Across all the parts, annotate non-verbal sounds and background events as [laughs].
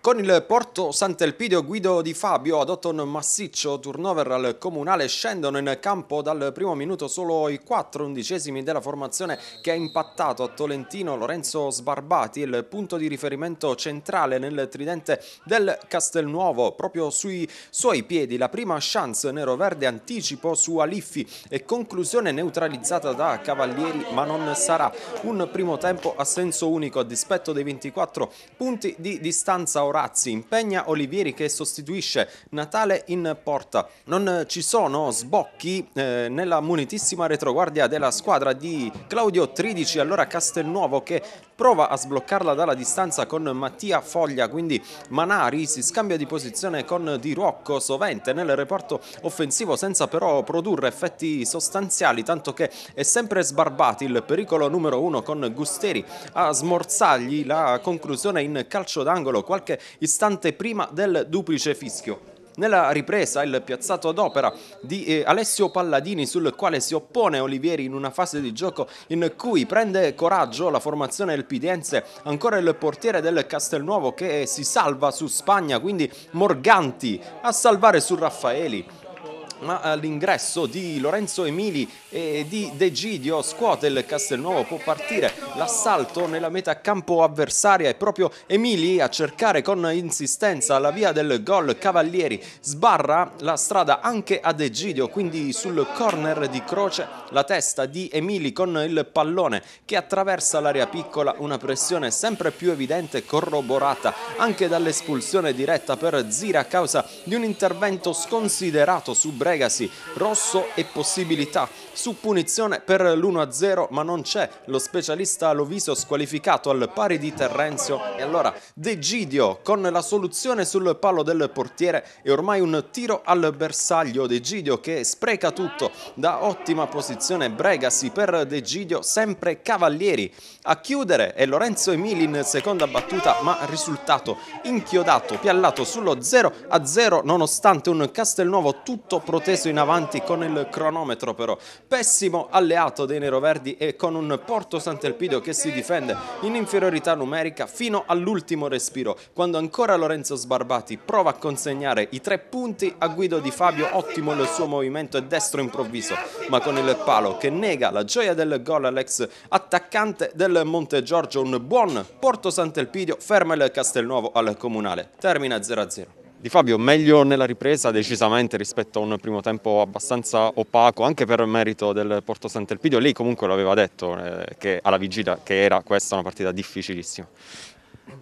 Con il Porto Sant'Elpidio Guido Di Fabio adotta un massiccio turnover al comunale, scendono in campo dal primo minuto solo i quattro undicesimi della formazione che ha impattato a Tolentino Lorenzo Sbarbati, il punto di riferimento centrale nel tridente del Castelnuovo, proprio sui suoi piedi la prima chance nero-verde anticipo su Aliffi e conclusione neutralizzata da Cavalieri ma non sarà un primo tempo a senso unico a dispetto dei 24 punti di distanza Lanza Orazzi, impegna Olivieri che sostituisce Natale in porta. Non ci sono sbocchi eh, nella munitissima retroguardia della squadra di Claudio Tridici, allora Castelnuovo che prova a sbloccarla dalla distanza con Mattia Foglia, quindi Manari si scambia di posizione con Di Rocco sovente nel reparto offensivo senza però produrre effetti sostanziali, tanto che è sempre sbarbati il pericolo numero uno con Gusteri a smorzargli la conclusione in calcio d'angolo qualche istante prima del duplice fischio. Nella ripresa il piazzato d'opera di eh, Alessio Palladini sul quale si oppone Olivieri in una fase di gioco in cui prende coraggio la formazione elpidense, ancora il portiere del Castelnuovo che eh, si salva su Spagna, quindi Morganti a salvare su Raffaeli ma l'ingresso di Lorenzo Emili e di De Gidio scuote il Castelnuovo, può partire l'assalto nella metà campo avversaria e proprio Emili a cercare con insistenza la via del gol Cavalieri sbarra la strada anche a De Gidio, quindi sul corner di Croce la testa di Emili con il pallone che attraversa l'area piccola, una pressione sempre più evidente corroborata anche dall'espulsione diretta per Zira a causa di un intervento sconsiderato su Brescia Legacy, rosso e possibilità su punizione per l'1-0 ma non c'è lo specialista Loviso squalificato al pari di Terrenzio e allora De Gidio con la soluzione sul palo del portiere e ormai un tiro al bersaglio De Gidio che spreca tutto da ottima posizione Bregasi per De Gidio sempre Cavalieri a chiudere è Lorenzo Emili in seconda battuta ma risultato inchiodato piallato sullo 0-0 nonostante un Castelnuovo tutto protetto teso in avanti con il cronometro però, pessimo alleato dei neroverdi e con un Porto Sant'Elpidio che si difende in inferiorità numerica fino all'ultimo respiro, quando ancora Lorenzo Sbarbati prova a consegnare i tre punti a guido di Fabio, ottimo il suo movimento e destro improvviso, ma con il palo che nega la gioia del gol all'ex attaccante del Monte Giorgio, un buon Porto Sant'Elpidio ferma il Castelnuovo al Comunale. Termina 0-0. Di Fabio meglio nella ripresa decisamente rispetto a un primo tempo abbastanza opaco anche per merito del Porto Sant'Elpidio, lei comunque lo aveva detto eh, che alla vigilia che era questa una partita difficilissima.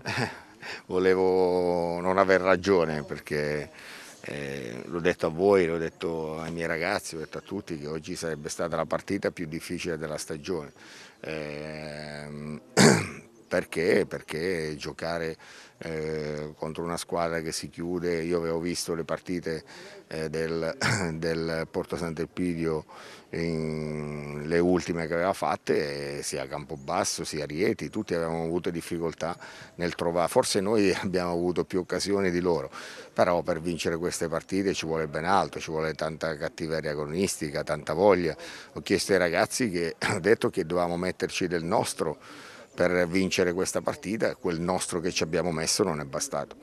[laughs] Volevo non aver ragione perché eh, l'ho detto a voi, l'ho detto ai miei ragazzi, l'ho detto a tutti che oggi sarebbe stata la partita più difficile della stagione. Eh, [clears throat] Perché? Perché giocare eh, contro una squadra che si chiude, io avevo visto le partite eh, del, [coughs] del, Porto Sant'Elpidio, in, le ultime che aveva fatte, eh, sia a Campobasso sia a Rieti, tutti avevamo avuto difficoltà nel trovare, forse noi [laughs] abbiamo avuto più occasioni di loro, però per vincere queste partite ci vuole ben altro, ci vuole tanta cattiveria agonistica, tanta voglia. Ho chiesto ai ragazzi che [coughs] ho detto che dovevamo metterci del nostro per vincere questa partita, quel nostro che ci abbiamo messo non è bastato.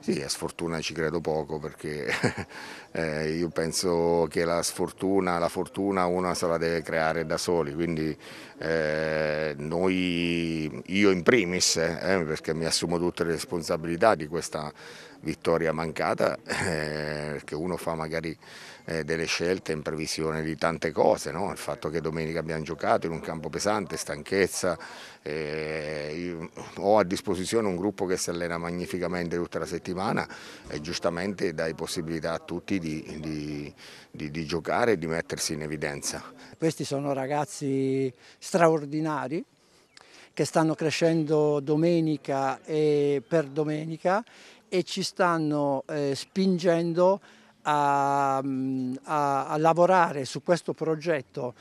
Sì, a sfortuna ci credo poco perché [laughs] eh, io penso che la sfortuna, la fortuna una se la deve creare da soli, quindi eh, noi, io in primis, eh, perché mi assumo tutte le responsabilità di questa vittoria mancata, eh, perché uno fa magari eh, delle scelte in previsione di tante cose, no? il fatto che domenica abbiamo giocato in un campo pesante, stanchezza, eh, ho a disposizione un gruppo che si allena magnificamente tutta la settimana e giustamente dai possibilità a tutti di, di, di, di giocare e di mettersi in evidenza. Questi sono ragazzi straordinari che stanno crescendo domenica e per domenica e ci stanno eh, spingendo a, mm, a, a, lavorare su questo progetto